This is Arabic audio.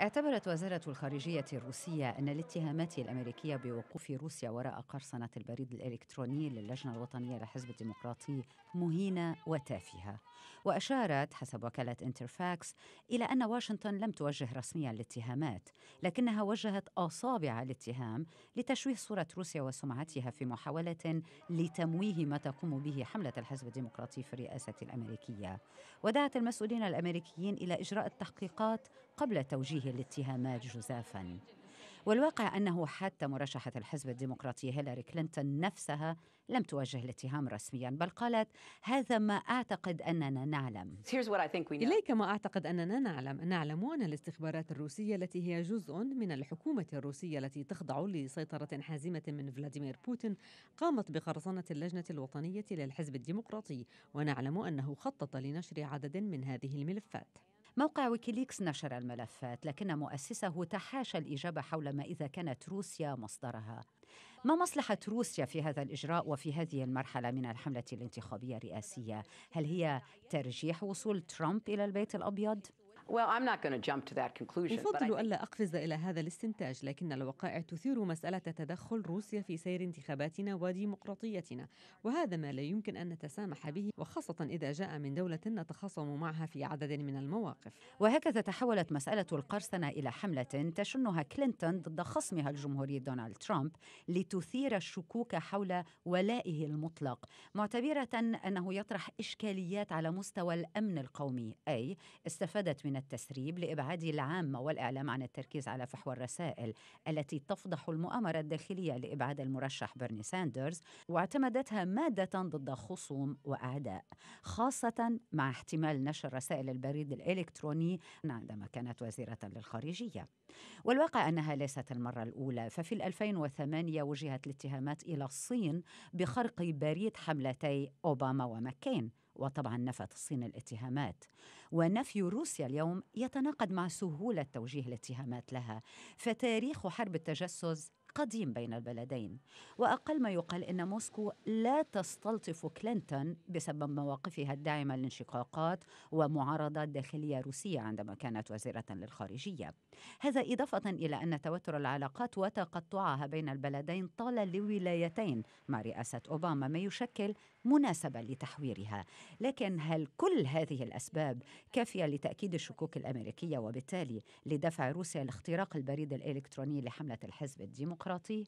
اعتبرت وزارة الخارجية الروسية أن الاتهامات الأمريكية بوقوف روسيا وراء قرصنة البريد الإلكتروني للجنة الوطنية للحزب الديمقراطي مهينة وتافهة وأشارت حسب وكالة انترفاكس إلى أن واشنطن لم توجه رسميا الاتهامات لكنها وجهت أصابع الاتهام لتشويه صورة روسيا وسمعتها في محاولة لتمويه ما تقوم به حملة الحزب الديمقراطي في الرئاسة الأمريكية ودعت المسؤولين الأمريكيين إلى إجراء التحقيقات قبل توجيه هذه الاتهامات جزافا والواقع أنه حتى مرشحة الحزب الديمقراطي هيلاري كلينتون نفسها لم توجه الاتهام رسميا بل قالت هذا ما أعتقد أننا نعلم إليك ما أعتقد أننا نعلم نعلم أن الاستخبارات الروسية التي هي جزء من الحكومة الروسية التي تخضع لسيطرة حازمة من فلاديمير بوتين قامت بقرصنة اللجنة الوطنية للحزب الديمقراطي ونعلم أنه خطط لنشر عدد من هذه الملفات موقع ويكيليكس نشر الملفات لكن مؤسسه تحاشى الإجابة حول ما إذا كانت روسيا مصدرها ما مصلحة روسيا في هذا الإجراء وفي هذه المرحلة من الحملة الانتخابية الرئاسية؟ هل هي ترجيح وصول ترامب إلى البيت الأبيض؟ يفضل ألا أقفز إلى هذا الاستنتاج لكن الوقائع تثير مسألة تدخل روسيا في سير انتخاباتنا وديمقراطيتنا وهذا ما لا يمكن أن نتسامح به وخاصة إذا جاء من دولة نتخاصم معها في عدد من المواقف وهكذا تحولت مسألة القرصنة إلى حملة تشنها كلينتون ضد خصمها الجمهوري دونالد ترامب لتثير الشكوك حول ولائه المطلق معتبرة أنه يطرح إشكاليات على مستوى الأمن القومي أي استفادت من من التسريب لإبعاد العامة والإعلام عن التركيز على فحوى الرسائل التي تفضح المؤامرة الداخلية لإبعاد المرشح بيرني ساندرز واعتمدتها مادة ضد خصوم وأعداء خاصة مع احتمال نشر رسائل البريد الإلكتروني عندما كانت وزيرة للخارجية والواقع أنها ليست المرة الأولى ففي 2008 وجهت الاتهامات إلى الصين بخرق بريد حملتي أوباما ومكين وطبعا نفت الصين الاتهامات ونفي روسيا اليوم يتناقض مع سهولة توجيه الاتهامات لها فتاريخ حرب التجسس قديم بين البلدين وأقل ما يقال أن موسكو لا تستلطف كلينتون بسبب مواقفها الداعمة للانشقاقات ومعارضات داخلية روسية عندما كانت وزيرة للخارجية هذا إضافة إلى أن توتر العلاقات وتقطعها بين البلدين طال لولايتين مع رئاسة أوباما ما يشكل مناسبة لتحويرها لكن هل كل هذه الأسباب كافية لتأكيد الشكوك الأمريكية وبالتالي لدفع روسيا لاختراق البريد الإلكتروني لحملة الحزب الديمقراطي kroci